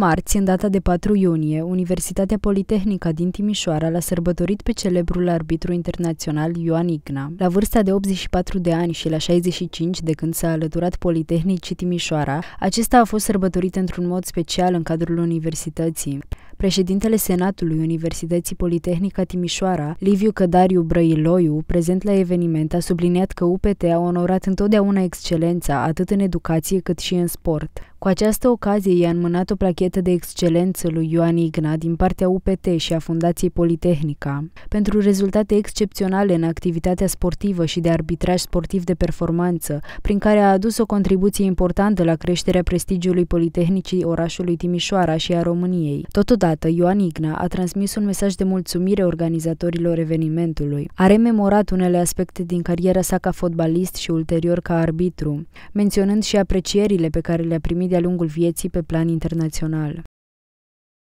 Marți, în data de 4 iunie, Universitatea Politehnică din Timișoara l-a sărbătorit pe celebrul arbitru internațional Ioan Igna. La vârsta de 84 de ani și la 65 de când s-a alăturat Politehnicii Timișoara, acesta a fost sărbătorit într-un mod special în cadrul universității. Președintele Senatului Universității Politehnica Timișoara, Liviu Cădariu Brăiloiu, prezent la eveniment, a subliniat că UPT a onorat întotdeauna excelența, atât în educație cât și în sport. Cu această ocazie i-a înmânat o plachetă de excelență lui Ioan Igna din partea UPT și a Fundației Politehnica. Pentru rezultate excepționale în activitatea sportivă și de arbitraj sportiv de performanță, prin care a adus o contribuție importantă la creșterea prestigiului Politehnicii orașului Timișoara și a României. Totodată, deputată Ioan Igna a transmis un mesaj de mulțumire organizatorilor evenimentului. A rememorat unele aspecte din cariera sa ca fotbalist și ulterior ca arbitru, menționând și aprecierile pe care le-a primit de-a lungul vieții pe plan internațional.